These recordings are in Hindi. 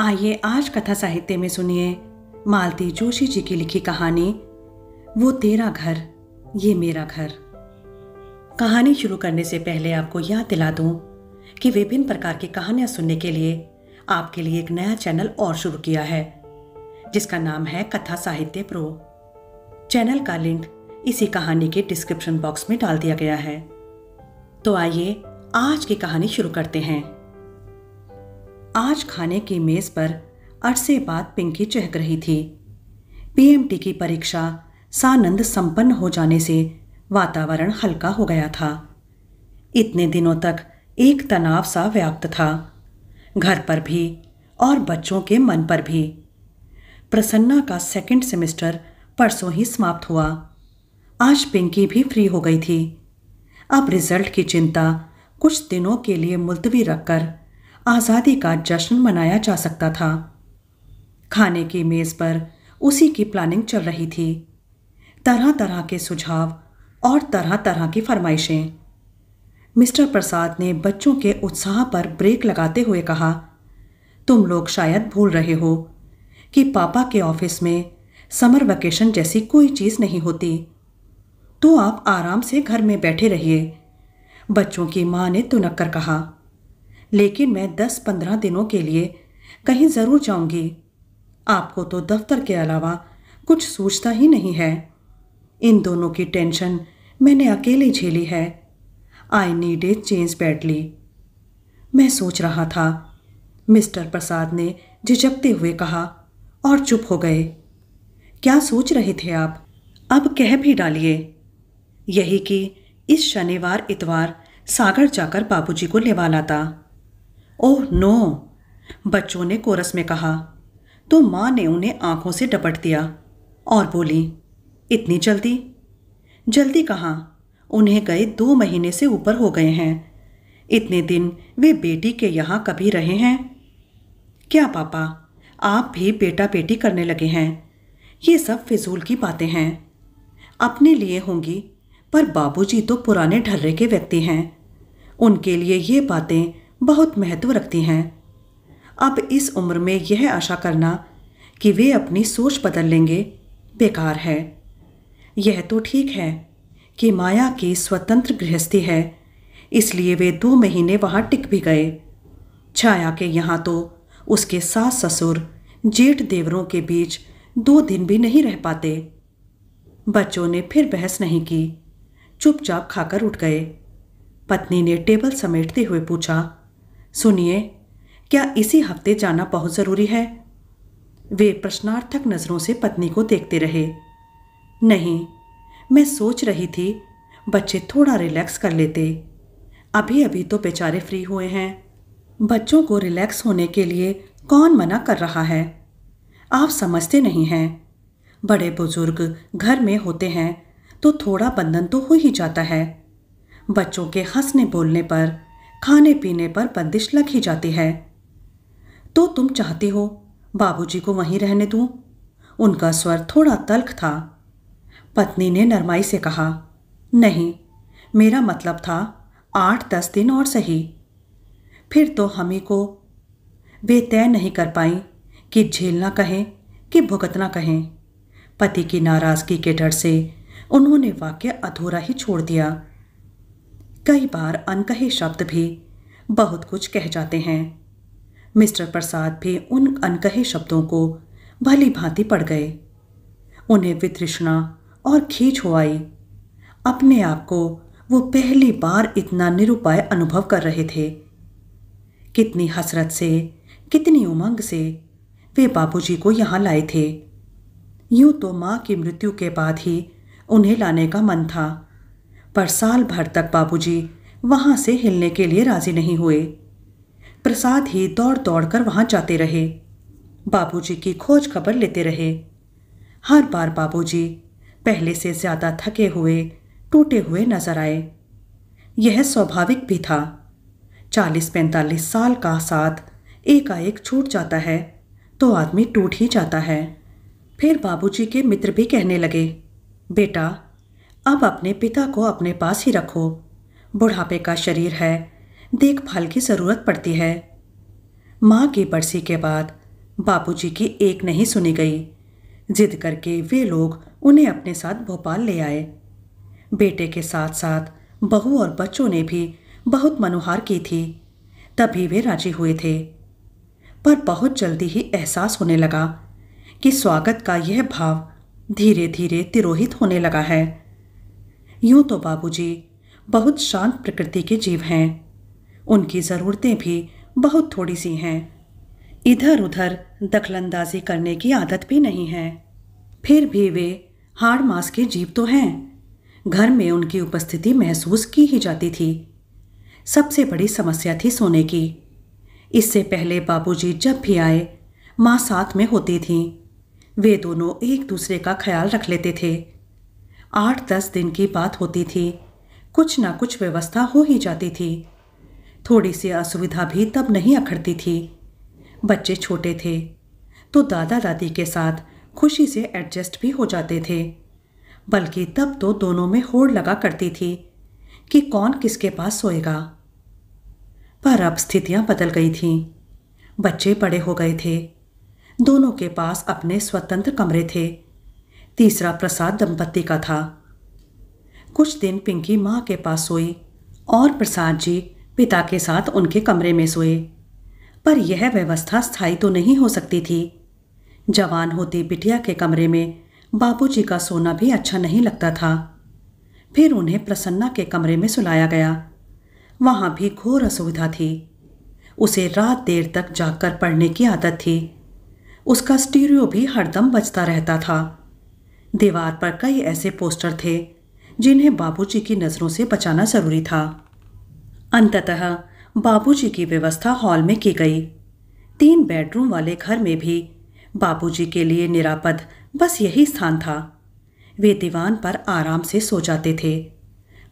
आइए आज कथा साहित्य में सुनिए मालती जोशी जी की लिखी कहानी वो तेरा घर ये मेरा घर कहानी शुरू करने से पहले आपको याद दिला दूं कि विभिन्न प्रकार की कहानियां सुनने के लिए आपके लिए एक नया चैनल और शुरू किया है जिसका नाम है कथा साहित्य प्रो चैनल का लिंक इसी कहानी के डिस्क्रिप्शन बॉक्स में डाल दिया गया है तो आइए आज की कहानी शुरू करते हैं आज खाने की मेज पर अरसे बाद पिंकी चहक रही थी पीएमटी की परीक्षा सानंद संपन्न हो जाने से वातावरण हल्का हो गया था इतने दिनों तक एक तनाव सा व्याप्त था घर पर भी और बच्चों के मन पर भी प्रसन्ना का सेकंड सेमेस्टर परसों ही समाप्त हुआ आज पिंकी भी फ्री हो गई थी अब रिजल्ट की चिंता कुछ दिनों के लिए मुलतवी रखकर आज़ादी का जश्न मनाया जा सकता था खाने की मेज़ पर उसी की प्लानिंग चल रही थी तरह तरह के सुझाव और तरह तरह की फरमाइशें मिस्टर प्रसाद ने बच्चों के उत्साह पर ब्रेक लगाते हुए कहा तुम लोग शायद भूल रहे हो कि पापा के ऑफिस में समर वेकेशन जैसी कोई चीज़ नहीं होती तो आप आराम से घर में बैठे रहिए बच्चों की माँ ने तुनक कर कहा लेकिन मैं दस पंद्रह दिनों के लिए कहीं ज़रूर जाऊंगी आपको तो दफ्तर के अलावा कुछ सोचता ही नहीं है इन दोनों की टेंशन मैंने अकेले झेली है I need a change badly मैं सोच रहा था मिस्टर प्रसाद ने झिझकते हुए कहा और चुप हो गए क्या सोच रहे थे आप अब कह भी डालिए यही कि इस शनिवार इतवार सागर जाकर बाबूजी को लेवा लाता ओह नो बच्चों ने कोरस में कहा तो माँ ने उन्हें आंखों से डपट दिया और बोली इतनी जल्दी जल्दी कहाँ उन्हें गए दो महीने से ऊपर हो गए हैं इतने दिन वे बेटी के यहाँ कभी रहे हैं क्या पापा आप भी बेटा बेटी करने लगे हैं ये सब फिजूल की बातें हैं अपने लिए होंगी पर बाबूजी तो पुराने ढर्रे के व्यक्ति हैं उनके लिए ये बातें बहुत महत्व रखती हैं अब इस उम्र में यह आशा करना कि वे अपनी सोच बदल लेंगे बेकार है यह तो ठीक है कि माया की स्वतंत्र गृहस्थी है इसलिए वे दो महीने वहाँ टिक भी गए छाया के यहाँ तो उसके सास ससुर जेठ देवरों के बीच दो दिन भी नहीं रह पाते बच्चों ने फिर बहस नहीं की चुपचाप खाकर उठ गए पत्नी ने टेबल समेटते हुए पूछा सुनिए क्या इसी हफ्ते जाना बहुत ज़रूरी है वे प्रश्नार्थक नज़रों से पत्नी को देखते रहे नहीं मैं सोच रही थी बच्चे थोड़ा रिलैक्स कर लेते अभी अभी तो बेचारे फ्री हुए हैं बच्चों को रिलैक्स होने के लिए कौन मना कर रहा है आप समझते नहीं हैं बड़े बुजुर्ग घर में होते हैं तो थोड़ा बंधन तो हो ही जाता है बच्चों के हंसने बोलने पर खाने पीने पर बंदिश लग ही जाती है तो तुम चाहती हो बाबूजी को वहीं रहने दूं? उनका स्वर थोड़ा तल्ख था पत्नी ने नरमाई से कहा नहीं मेरा मतलब था आठ दस दिन और सही फिर तो हमी को वे तय नहीं कर पाई कि झेलना कहें कि भुगतना कहें पति की नाराज़गी के डर से उन्होंने वाक्य अधूरा ही छोड़ दिया कई बार अनकहे शब्द भी बहुत कुछ कह जाते हैं मिस्टर प्रसाद भी उन अनकहे शब्दों को भली भांति पड़ गए उन्हें वित्रृष्णा और खींच हो आई अपने आप को वो पहली बार इतना निरुपाय अनुभव कर रहे थे कितनी हसरत से कितनी उमंग से वे बाबूजी को यहाँ लाए थे यूं तो माँ की मृत्यु के बाद ही उन्हें लाने का मन था पर साल भर तक बाबूजी वहां से हिलने के लिए राजी नहीं हुए प्रसाद ही दौड़ दौड़ कर वहां जाते रहे बाबूजी की खोज खबर लेते रहे हर बार बाबूजी पहले से ज़्यादा थके हुए टूटे हुए नजर आए यह स्वाभाविक भी था चालीस पैंतालीस साल का साथ एकाएक छूट जाता है तो आदमी टूट ही जाता है फिर बाबूजी के मित्र भी कहने लगे बेटा अब अपने पिता को अपने पास ही रखो बुढ़ापे का शरीर है देखभाल की ज़रूरत पड़ती है माँ की बरसी के बाद बापूजी की एक नहीं सुनी गई जिद करके वे लोग उन्हें अपने साथ भोपाल ले आए बेटे के साथ साथ बहू और बच्चों ने भी बहुत मनोहार की थी तभी वे राजी हुए थे पर बहुत जल्दी ही एहसास होने लगा कि स्वागत का यह भाव धीरे धीरे तिरोहित होने लगा है यूं तो बाबूजी बहुत शांत प्रकृति के जीव हैं उनकी ज़रूरतें भी बहुत थोड़ी सी हैं इधर उधर दखलंदाजी करने की आदत भी नहीं है फिर भी वे हाड़ मास के जीव तो हैं घर में उनकी उपस्थिति महसूस की ही जाती थी सबसे बड़ी समस्या थी सोने की इससे पहले बाबूजी जब भी आए माँ साथ में होती थीं वे दोनों एक दूसरे का ख्याल रख लेते थे आठ दस दिन की बात होती थी कुछ ना कुछ व्यवस्था हो ही जाती थी थोड़ी सी असुविधा भी तब नहीं अखड़ती थी बच्चे छोटे थे तो दादा दादी के साथ खुशी से एडजस्ट भी हो जाते थे बल्कि तब तो दोनों में होड़ लगा करती थी कि कौन किसके पास सोएगा पर अब स्थितियां बदल गई थीं बच्चे बड़े हो गए थे दोनों के पास अपने स्वतंत्र कमरे थे तीसरा प्रसाद दंपत्ति का था कुछ दिन पिंकी माँ के पास सोई और प्रसाद जी पिता के साथ उनके कमरे में सोए पर यह व्यवस्था स्थायी तो नहीं हो सकती थी जवान होती बिटिया के कमरे में बाबूजी का सोना भी अच्छा नहीं लगता था फिर उन्हें प्रसन्ना के कमरे में सुलाया गया वहाँ भी घोर असुविधा थी उसे रात देर तक जाकर पढ़ने की आदत थी उसका स्टीरियो भी हरदम बजता रहता था दीवार पर कई ऐसे पोस्टर थे जिन्हें बाबूजी की नज़रों से बचाना ज़रूरी था अंततः बाबूजी की व्यवस्था हॉल में की गई तीन बेडरूम वाले घर में भी बाबूजी के लिए निरापद बस यही स्थान था वे दीवान पर आराम से सो जाते थे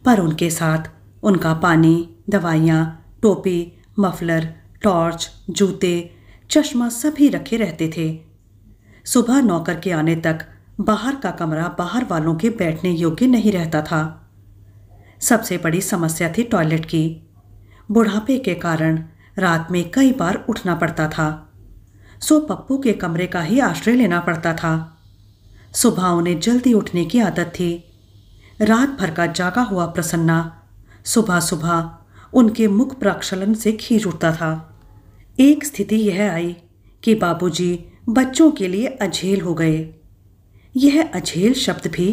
पर उनके साथ उनका पानी दवाइयाँ टोपी मफलर टॉर्च जूते चश्मा सभी रखे रहते थे सुबह नौकर के आने तक बाहर का कमरा बाहर वालों के बैठने योग्य नहीं रहता था सबसे बड़ी समस्या थी टॉयलेट की बुढ़ापे के कारण रात में कई बार उठना पड़ता था सो पप्पू के कमरे का ही आश्रय लेना पड़ता था सुबह उन्हें जल्दी उठने की आदत थी रात भर का जागा हुआ प्रसन्ना सुबह सुबह उनके मुख प्रक्षलन से खींच उठता था एक स्थिति यह आई कि बाबूजी बच्चों के लिए अझेल हो गए यह अझेल शब्द भी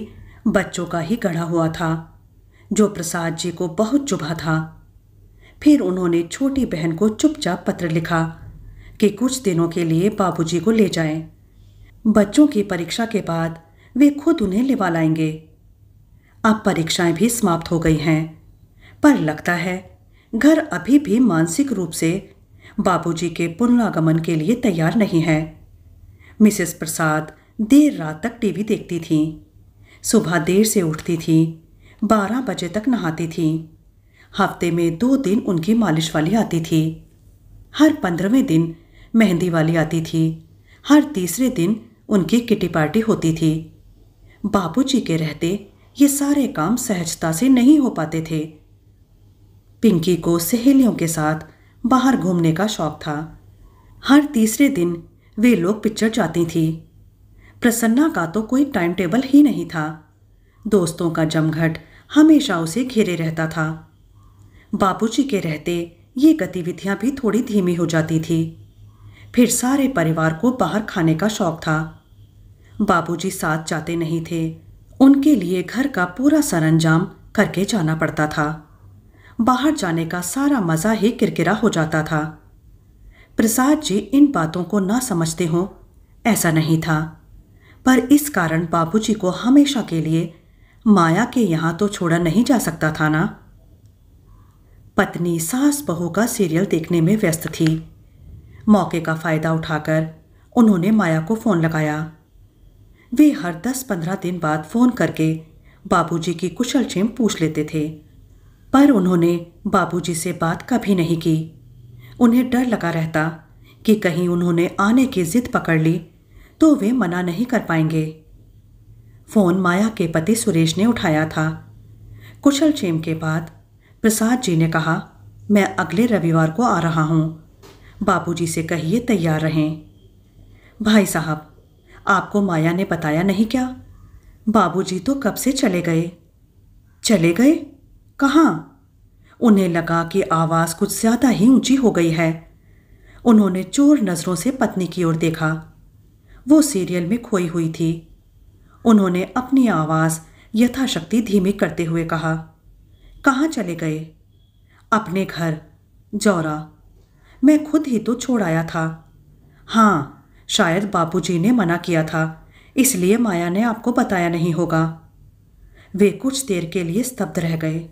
बच्चों का ही गढ़ा हुआ था जो प्रसाद जी को बहुत चुभा था फिर उन्होंने छोटी बहन को चुपचाप पत्र लिखा कि कुछ दिनों के लिए बाबूजी को ले जाएं। बच्चों की परीक्षा के बाद वे खुद उन्हें लेवा लाएंगे अब परीक्षाएं भी समाप्त हो गई हैं पर लगता है घर अभी भी मानसिक रूप से बाबूजी के पुनरागमन के लिए तैयार नहीं है मिसेस प्रसाद देर रात तक टीवी देखती थी सुबह देर से उठती थी बारह बजे तक नहाती थी हफ्ते में दो दिन उनकी मालिश वाली आती थी हर पंद्रहवें दिन मेहंदी वाली आती थी हर तीसरे दिन उनकी किटी पार्टी होती थी बाबूजी के रहते ये सारे काम सहजता से नहीं हो पाते थे पिंकी को सहेलियों के साथ बाहर घूमने का शौक था हर तीसरे दिन वे लोग पिक्चर जाती थीं प्रसन्ना का तो कोई टाइम टेबल ही नहीं था दोस्तों का जमघट हमेशा उसे घेरे रहता था बापूजी के रहते ये गतिविधियाँ भी थोड़ी धीमी हो जाती थी फिर सारे परिवार को बाहर खाने का शौक था बाबूजी साथ जाते नहीं थे उनके लिए घर का पूरा सरंजाम करके जाना पड़ता था बाहर जाने का सारा मज़ा ही किरकिरा हो जाता था प्रसाद जी इन बातों को ना समझते हों ऐसा नहीं था पर इस कारण बाबूजी को हमेशा के लिए माया के यहाँ तो छोड़ा नहीं जा सकता था ना पत्नी सास बहू का सीरियल देखने में व्यस्त थी मौके का फ़ायदा उठाकर उन्होंने माया को फ़ोन लगाया वे हर दस पंद्रह दिन बाद फ़ोन करके बाबूजी की कुशल छेम पूछ लेते थे पर उन्होंने बाबूजी से बात कभी नहीं की उन्हें डर लगा रहता कि कहीं उन्होंने आने की जिद पकड़ ली तो वे मना नहीं कर पाएंगे फ़ोन माया के पति सुरेश ने उठाया था कुशल चेम के बाद प्रसाद जी ने कहा मैं अगले रविवार को आ रहा हूँ बापूजी से कहिए तैयार रहें भाई साहब आपको माया ने बताया नहीं क्या बाबूजी तो कब से चले गए चले गए कहाँ उन्हें लगा कि आवाज़ कुछ ज़्यादा ही ऊंची हो गई है उन्होंने चोर नज़रों से पत्नी की ओर देखा वो सीरियल में खोई हुई थी उन्होंने अपनी आवाज़ यथाशक्ति धीमी करते हुए कहा कहाँ चले गए अपने घर जौरा मैं खुद ही तो छोड़ आया था हाँ शायद बाबूजी ने मना किया था इसलिए माया ने आपको बताया नहीं होगा वे कुछ देर के लिए स्तब्ध रह गए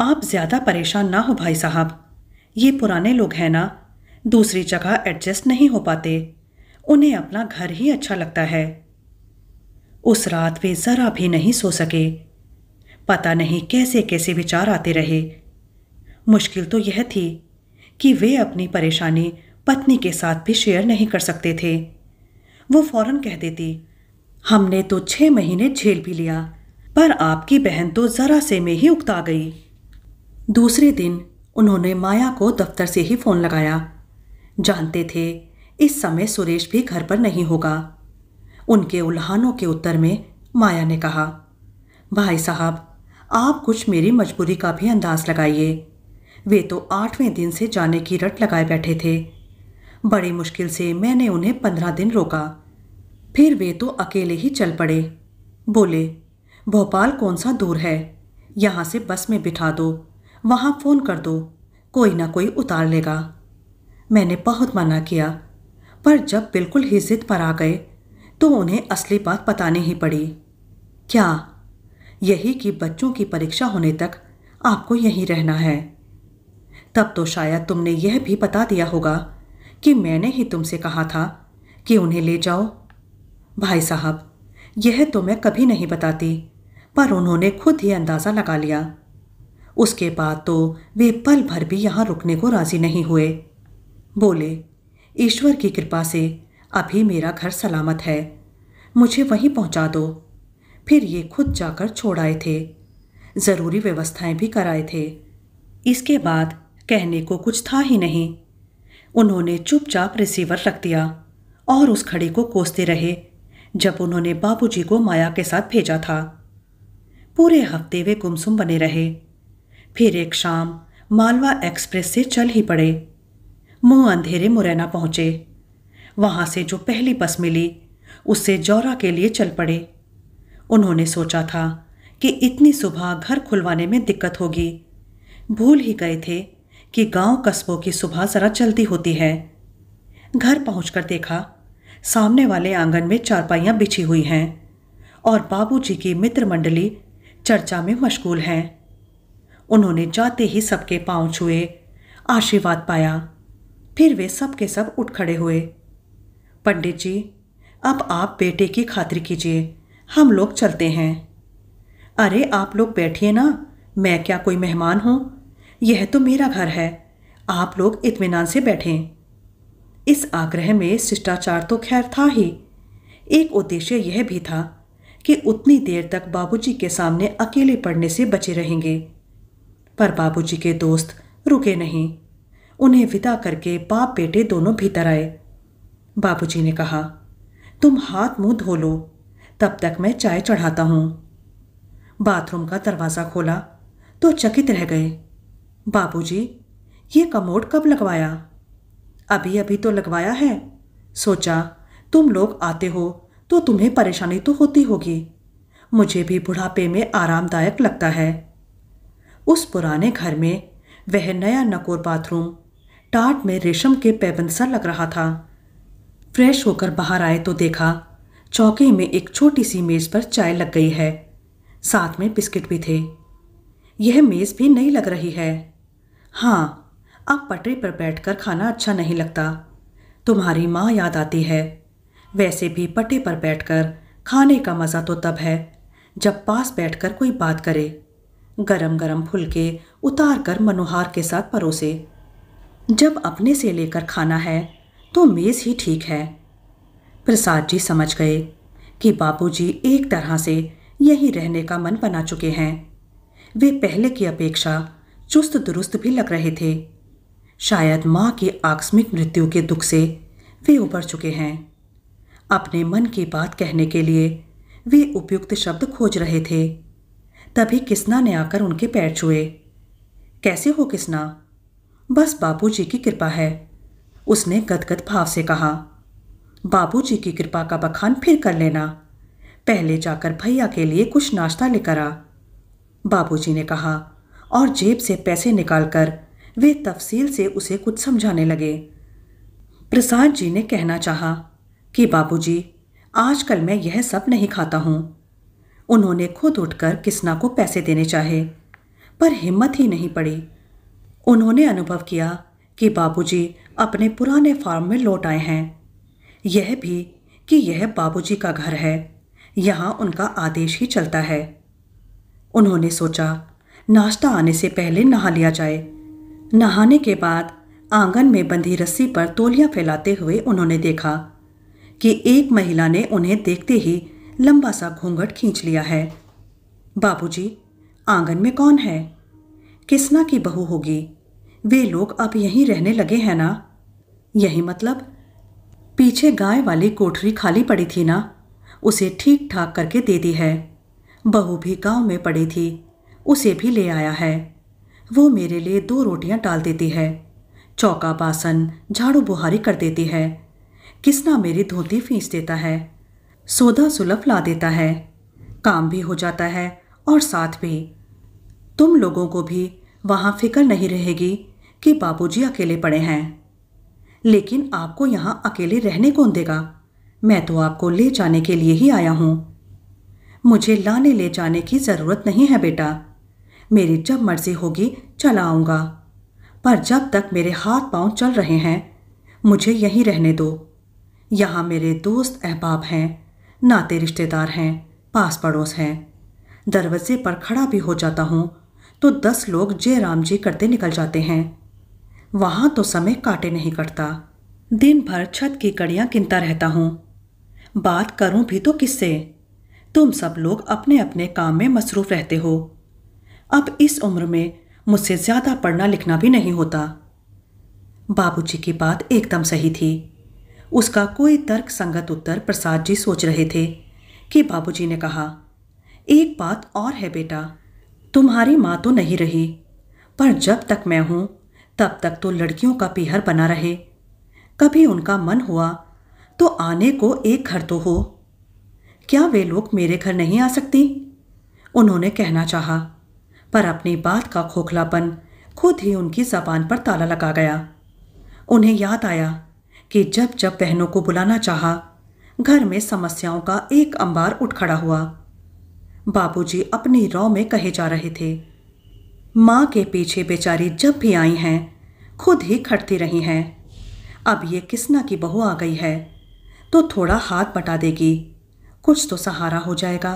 आप ज़्यादा परेशान ना हो भाई साहब ये पुराने लोग हैं ना दूसरी जगह एडजस्ट नहीं हो पाते उन्हें अपना घर ही अच्छा लगता है उस रात वे ज़रा भी नहीं सो सके पता नहीं कैसे कैसे विचार आते रहे मुश्किल तो यह थी कि वे अपनी परेशानी पत्नी के साथ भी शेयर नहीं कर सकते थे वो फौरन कह देती हमने तो छह महीने झेल भी लिया पर आपकी बहन तो ज़रा से में ही उकता गई दूसरे दिन उन्होंने माया को दफ्तर से ही फ़ोन लगाया जानते थे इस समय सुरेश भी घर पर नहीं होगा उनके उल्हानों के उत्तर में माया ने कहा भाई साहब आप कुछ मेरी मजबूरी का भी अंदाज लगाइए वे तो आठवें दिन से जाने की रट लगाए बैठे थे बड़ी मुश्किल से मैंने उन्हें पंद्रह दिन रोका फिर वे तो अकेले ही चल पड़े बोले भोपाल कौन सा दूर है यहाँ से बस में बिठा दो वहाँ फ़ोन कर दो कोई ना कोई उतार लेगा मैंने बहुत मना किया पर जब बिल्कुल ही जिद पर आ गए तो उन्हें असली बात बतानी ही पड़ी क्या यही कि बच्चों की परीक्षा होने तक आपको यहीं रहना है तब तो शायद तुमने यह भी बता दिया होगा कि मैंने ही तुमसे कहा था कि उन्हें ले जाओ भाई साहब यह तो मैं कभी नहीं बताती पर उन्होंने खुद ही अंदाज़ा लगा लिया उसके बाद तो वे पल भर भी यहाँ रुकने को राज़ी नहीं हुए बोले ईश्वर की कृपा से अभी मेरा घर सलामत है मुझे वहीं पहुंचा दो फिर ये खुद जाकर छोड़ आए थे ज़रूरी व्यवस्थाएं भी कराए थे इसके बाद कहने को कुछ था ही नहीं उन्होंने चुपचाप रिसीवर रख दिया और उस खड़ी को कोसते रहे जब उन्होंने बाबूजी को माया के साथ भेजा था पूरे हफ्ते वे गुमसुम बने रहे फिर एक शाम मालवा एक्सप्रेस से चल ही पड़े मुंह अंधेरे मुरैना पहुंचे वहां से जो पहली बस मिली उससे जौरा के लिए चल पड़े उन्होंने सोचा था कि इतनी सुबह घर खुलवाने में दिक्कत होगी भूल ही गए थे कि गांव कस्बों की सुबह ज़रा चलती होती है घर पहुंचकर देखा सामने वाले आंगन में चारपाइयाँ बिछी हुई हैं और बाबूजी की मित्र मंडली चर्चा में मशगूल हैं उन्होंने जाते ही सबके पांव छुए आशीर्वाद पाया फिर वे सब के सब उठ खड़े हुए पंडित जी अब आप बेटे की खातिर कीजिए हम लोग चलते हैं अरे आप लोग बैठिए ना मैं क्या कोई मेहमान हूँ यह तो मेरा घर है आप लोग इतमान से बैठें इस आग्रह में शिष्टाचार तो खैर था ही एक उद्देश्य यह भी था कि उतनी देर तक बाबूजी के सामने अकेले पड़ने से बचे रहेंगे पर बाबूजी के दोस्त रुके नहीं उन्हें विदा करके बाप बेटे दोनों भीतर आए बाबूजी ने कहा तुम हाथ मुंह धो लो तब तक मैं चाय चढ़ाता हूँ बाथरूम का दरवाज़ा खोला तो चकित रह गए बाबूजी ये कमोड कब लगवाया अभी अभी तो लगवाया है सोचा तुम लोग आते हो तो तुम्हें परेशानी तो होती होगी मुझे भी बुढ़ापे में आरामदायक लगता है उस पुराने घर में वह नया नकोर बाथरूम टाट में रेशम के पैबन सा लग रहा था फ्रेश होकर बाहर आए तो देखा चौकी में एक छोटी सी मेज़ पर चाय लग गई है साथ में बिस्किट भी थे यह मेज़ भी नहीं लग रही है हाँ अब पटरी पर बैठकर खाना अच्छा नहीं लगता तुम्हारी माँ याद आती है वैसे भी पटे पर बैठकर खाने का मज़ा तो तब है जब पास बैठकर कोई बात करे गरम गरम फुलके उतार कर मनोहार के साथ परोसे जब अपने से लेकर खाना है तो मेज़ ही ठीक है प्रसाद जी समझ गए कि बाबूजी एक तरह से यहीं रहने का मन बना चुके हैं वे पहले की अपेक्षा चुस्त दुरुस्त भी लग रहे थे शायद माँ की आकस्मिक मृत्यु के दुख से वे उबर चुके हैं अपने मन की बात कहने के लिए वे उपयुक्त शब्द खोज रहे थे तभी किसना ने आकर उनके पैर छुए कैसे हो किसना बस जी की कृपा है उसने गदगद भाव से कहा बाबूजी की कृपा का बखान फिर कर लेना पहले जाकर भैया के लिए कुछ नाश्ता लेकर आ बाबूजी ने कहा और जेब से पैसे निकालकर वे तफसील से उसे कुछ समझाने लगे प्रसाद जी ने कहना चाहा कि बाबूजी आजकल मैं यह सब नहीं खाता हूँ उन्होंने खुद उठकर किसना को पैसे देने चाहे पर हिम्मत ही नहीं पड़ी उन्होंने अनुभव किया कि बाबूजी अपने पुराने फार्म में लौट आए हैं यह भी कि यह बाबूजी का घर है यहाँ उनका आदेश ही चलता है उन्होंने सोचा नाश्ता आने से पहले नहा लिया जाए नहाने के बाद आंगन में बंधी रस्सी पर तोलियां फैलाते हुए उन्होंने देखा कि एक महिला ने उन्हें देखते ही लंबा सा घूंघट खींच लिया है बाबूजी आंगन में कौन है किसना की बहू होगी वे लोग अब यहीं रहने लगे हैं ना यही मतलब पीछे गाय वाली कोठरी खाली पड़ी थी ना उसे ठीक ठाक करके दे दी है बहू भी गांव में पड़ी थी उसे भी ले आया है वो मेरे लिए दो रोटियां डाल देती है चौका बासन झाड़ू बुहारी कर देती है किसना मेरी धोती फीस देता है सौदा सुलभ ला देता है काम भी हो जाता है और साथ भी तुम लोगों को भी वहाँ फिक्र नहीं रहेगी कि बाबूजी अकेले पड़े हैं लेकिन आपको यहाँ अकेले रहने कौन देगा मैं तो आपको ले जाने के लिए ही आया हूँ मुझे लाने ले जाने की ज़रूरत नहीं है बेटा मेरी जब मर्ज़ी होगी चला आऊँगा पर जब तक मेरे हाथ पांव चल रहे हैं मुझे यहीं रहने दो यहाँ मेरे दोस्त अहबाब हैं नाते रिश्तेदार हैं पास पड़ोस हैं दरवाजे पर खड़ा भी हो जाता हूँ तो दस लोग जय राम जी करते निकल जाते हैं वहाँ तो समय काटे नहीं कटता दिन भर छत की कड़ियाँ गिनता रहता हूँ बात करूँ भी तो किससे तुम सब लोग अपने अपने काम में मसरूफ़ रहते हो अब इस उम्र में मुझसे ज़्यादा पढ़ना लिखना भी नहीं होता बाबूजी की बात एकदम सही थी उसका कोई तर्क संगत उत्तर प्रसाद जी सोच रहे थे कि बाबूजी ने कहा एक बात और है बेटा तुम्हारी माँ तो नहीं रही पर जब तक मैं हूँ तब तक तो लड़कियों का पीहर बना रहे कभी उनका मन हुआ तो आने को एक घर तो हो क्या वे लोग मेरे घर नहीं आ सकती उन्होंने कहना चाहा पर अपनी बात का खोखलापन खुद ही उनकी जबान पर ताला लगा गया उन्हें याद आया कि जब जब बहनों को बुलाना चाहा घर में समस्याओं का एक अंबार उठ खड़ा हुआ बाबूजी अपनी रौ में कहे जा रहे थे माँ के पीछे बेचारी जब भी आई हैं खुद ही खटती रही हैं अब ये किसना की बहू आ गई है तो थोड़ा हाथ बटा देगी कुछ तो सहारा हो जाएगा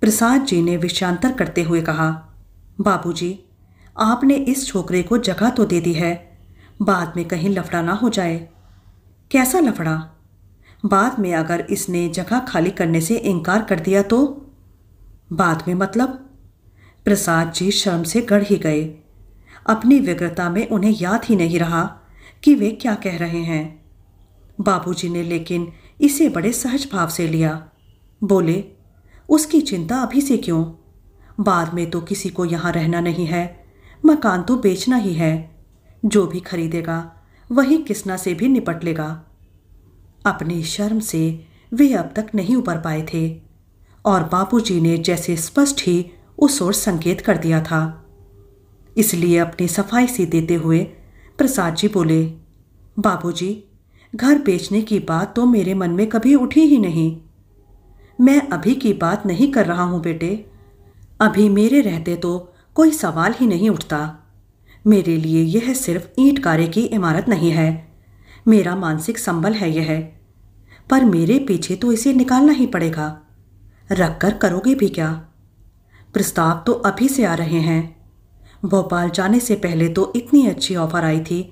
प्रसाद जी ने विषांतर करते हुए कहा बाबूजी, आपने इस छोकरे को जगह तो दे दी है बाद में कहीं लफड़ा ना हो जाए कैसा लफड़ा बाद में अगर इसने जगह खाली करने से इनकार कर दिया तो बाद में मतलब प्रसाद जी शर्म से गढ़ ही गए अपनी व्यग्रता में उन्हें याद ही नहीं रहा कि वे क्या कह रहे हैं बाबूजी ने लेकिन इसे बड़े सहज भाव से लिया बोले उसकी चिंता अभी से क्यों बाद में तो किसी को यहाँ रहना नहीं है मकान तो बेचना ही है जो भी खरीदेगा वही किसना से भी निपट लेगा अपनी शर्म से वे अब तक नहीं उबर पाए थे और जी ने जैसे स्पष्ट ही उस ओर संकेत कर दिया था इसलिए अपनी सफाई से देते हुए प्रसाद जी बोले बाबूजी, घर बेचने की बात तो मेरे मन में कभी उठी ही नहीं मैं अभी की बात नहीं कर रहा हूँ बेटे अभी मेरे रहते तो कोई सवाल ही नहीं उठता मेरे लिए यह सिर्फ ईंट कार्य की इमारत नहीं है मेरा मानसिक संबल है यह पर मेरे पीछे तो इसे निकालना ही पड़ेगा रख कर करोगे भी क्या प्रस्ताव तो अभी से आ रहे हैं भोपाल जाने से पहले तो इतनी अच्छी ऑफर आई थी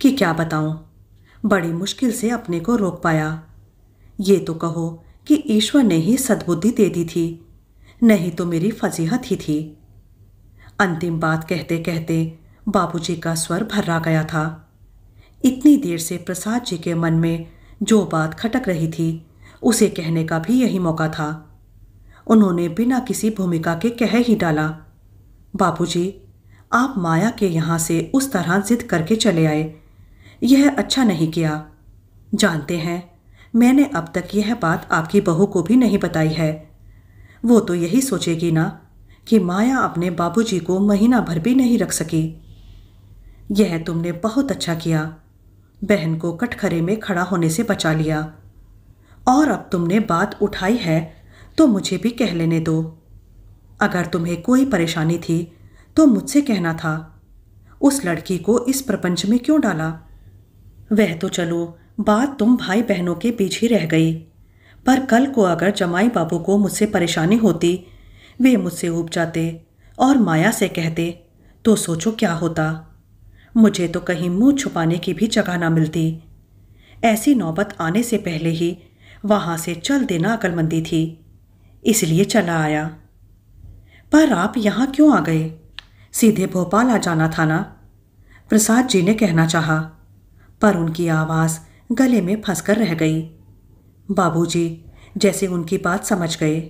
कि क्या बताऊं बड़ी मुश्किल से अपने को रोक पाया ये तो कहो कि ईश्वर ने ही सद्बुद्धि दे दी थी नहीं तो मेरी फजीहत ही थी अंतिम बात कहते कहते बाबूजी का स्वर भर्रा गया था इतनी देर से प्रसाद जी के मन में जो बात खटक रही थी उसे कहने का भी यही मौका था उन्होंने बिना किसी भूमिका के कह ही डाला बापूजी आप माया के यहां से उस तरह जिद करके चले आए यह अच्छा नहीं किया जानते हैं मैंने अब तक यह बात आपकी बहू को भी नहीं बताई है वो तो यही सोचेगी ना कि माया अपने बाबूजी को महीना भर भी नहीं रख सकी यह तुमने बहुत अच्छा किया बहन को कटखरे में खड़ा होने से बचा लिया और अब तुमने बात उठाई है तो मुझे भी कह लेने दो अगर तुम्हें कोई परेशानी थी तो मुझसे कहना था उस लड़की को इस प्रपंच में क्यों डाला वह तो चलो बात तुम भाई बहनों के बीच ही रह गई पर कल को अगर जमाई बाबू को मुझसे परेशानी होती वे मुझसे उब जाते और माया से कहते तो सोचो क्या होता मुझे तो कहीं मुंह छुपाने की भी जगह ना मिलती ऐसी नौबत आने से पहले ही वहां से चल देना अकलमंदी थी इसलिए चला आया पर आप यहाँ क्यों आ गए सीधे भोपाल आ जाना था ना प्रसाद जी ने कहना चाहा पर उनकी आवाज़ गले में फंस कर रह गई बाबूजी जैसे उनकी बात समझ गए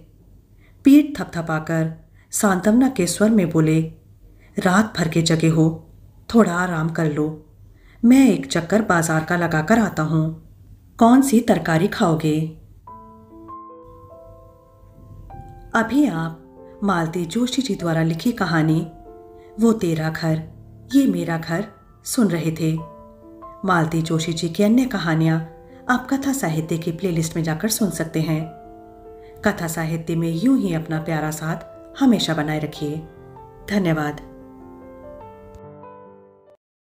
पीठ थपथपाकर सांत्वना के स्वर में बोले रात भर के जगे हो थोड़ा आराम कर लो मैं एक चक्कर बाजार का लगा कर आता हूँ कौन सी तरकारी खाओगे अभी आप मालती जोशी जी द्वारा लिखी कहानी वो तेरा घर ये मेरा घर सुन रहे थे मालती जोशी जी की अन्य कहानियाँ आप कथा साहित्य की प्लेलिस्ट में जाकर सुन सकते हैं कथा साहित्य में यूं ही अपना प्यारा साथ हमेशा बनाए रखिए धन्यवाद